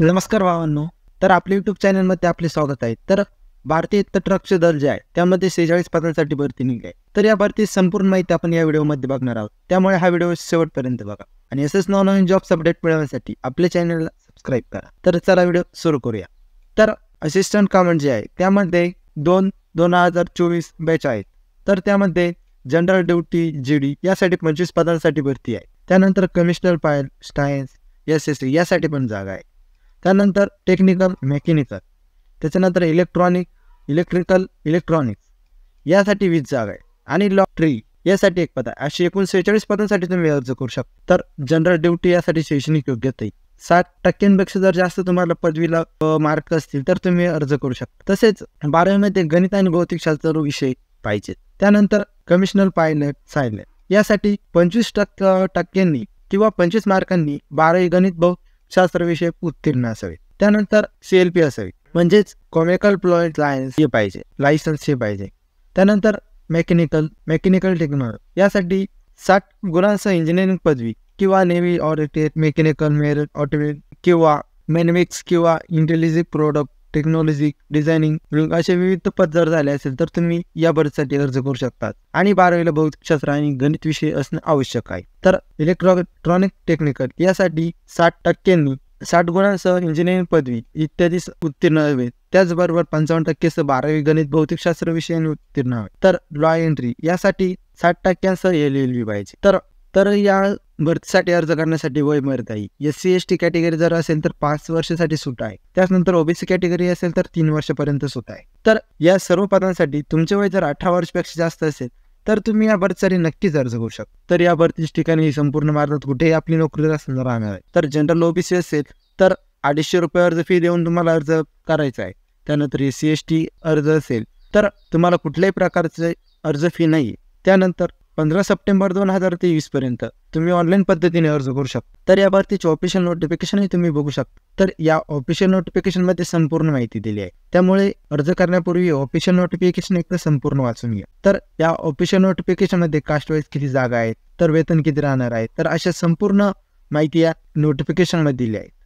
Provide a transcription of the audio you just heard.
नमस्कार भावांनो तर आपल्या युट्यूब चॅनलमध्ये आपले स्वागत आहे तर भारतीय ट्रकचे दल जे आहे त्यामध्ये सेहेचाळीस पदांसाठी भरती निघली तर या भरती संपूर्ण माहिती आपण या व्हिडिओमध्ये बघणार आहोत त्यामुळे हा व्हिडिओ शेवटपर्यंत बघा आणि असेच नवनवीन जॉब्स अपडेट मिळवण्यासाठी आपल्या चॅनलला सबस्क्राईब करा तर चला व्हिडिओ सुरू करूया तर असिस्टंट कमांड जे आहे त्यामध्ये दोन दोन हजार चोवीस बॅच आहेत तर त्यामध्ये जनरल ड्युटी जी डी यासाठी पंचवीस पदांसाठी भरती आहे त्यानंतर कमिशनर फायर स्टायन्स एस एस सी यासाठी पण जागा आहे त्यानंतर टेक्निकल मेकॅनिकल त्याच्यानंतर इलेक्ट्रॉनिक इलेक्ट्रिकल इलेक्ट्रॉनिक्स यासाठी वीज जागा आहे आणि लॉटरी यासाठी एक पद आहे अशी एकूण सेहेचाळीस पदांसाठी तुम्ही अर्ज करू शकता तर जनरल ड्युटी यासाठी शैक्षणिक योग्यता सात टक्क्यांपेक्षा जर जास्त तुम्हाला पदवीला मार्क असतील तर तुम्ही अर्ज करू शकता तसेच बारावीमध्ये गणित आणि भौतिकशास्त्र विषय पाहिजेत त्यानंतर कमिशनर पायलट सायलट यासाठी पंचवीस टक्के टक्क्यांनी किंवा पंचवीस मार्कांनी बारावी गणित भौ शास्त्रविषयक उत्तीर्ण असावे त्यानंतर सीएलपी असावी म्हणजेच कॉमिकल प्लॉइंट लायन्स हे पाहिजे लायसन्स हे पाहिजे त्यानंतर मेकॅनिकल मेकॅनिकल टेक्नॉलॉजी यासाठी साठ गुणांसह इंजिनिअरिंग पदवी किंवा नेव्ही ऑडिटेड मेकॅनिकल मेरिट ऑटोमेट किंवा मेनमिक्स किंवा इंटेलिजिक प्रोडक्ट टेक्नॉलॉजी डिझायनिंग असे विविध पद जर झाले असेल तर तुम्ही या भरतीसाठी अर्ज करू शकतात आणि बारावीला भौतिकशास्त्र आणि गणित विषय असणे आवश्यक आहे तर इलेक्ट्रॉनिक टेक्निकल यासाठी साठ टक्क्यांनी साठ गुणांसह इंजिनिअरिंग पदवी इत्यादी उत्तीर्ण हवे त्याचबरोबर पंचावन्न टक्केसह बारावी गणित भौतिकशास्त्र विषयाने उत्तीर्ण हवे तर लॉ एंट्री यासाठी साठ टक्क्यांसह एल एल बी पाहिजे तर तर या बर्थसाठी अर्ज करण्यासाठी वय मर्यादा आहे S C S T category जर असेल तर पाच वर्षासाठी सूट आहे त्याचनंतर ओबीसी कॅटेगरी असेल तर तीन वर्षापर्यंत सूट आहे तर या सर्व पदांसाठी तुमचे वय जर अठरा वर्षपेक्षा जास्त असेल तर तुम्ही या बर्थसाठी नक्कीच अर्ज करू शकता तर या बर्थीच्या ठिकाणी संपूर्ण भारतात कुठेही आपली नोकरी असणार राहणार आहे तर जनरल ओबीसी असेल तर अडीचशे रुपये अर्ज फी देऊन तुम्हाला अर्ज करायचा आहे त्यानंतर एस सी एस टी अर्ज असेल तर तुम्हाला कुठल्याही प्रकारचे अर्ज फी नाही त्यानंतर पंधरा सप्टेंबर दोन हजार तेवीस पर्यंत तुम्ही ऑनलाईन पद्धतीने अर्ज करू शकता तर या यावरतीचे ऑफिशियल नोटिफिकेशनही तुम्ही बघू शकता तर या ऑफिशियल नोटिफिकेशन मध्ये संपूर्ण माहिती दिली आहे त्यामुळे अर्ज करण्यापूर्वी ऑफिशियल नोटिफिकेशन एकदा संपूर्ण वाचून घ्या तर या ऑफिशियल नोटिफिकेशन मध्ये कास्ट वाईज किती जागा आहेत तर वेतन किती राहणार आहे तर अशा संपूर्ण माहिती या नोटिफिकेशन मध्ये दिली आहे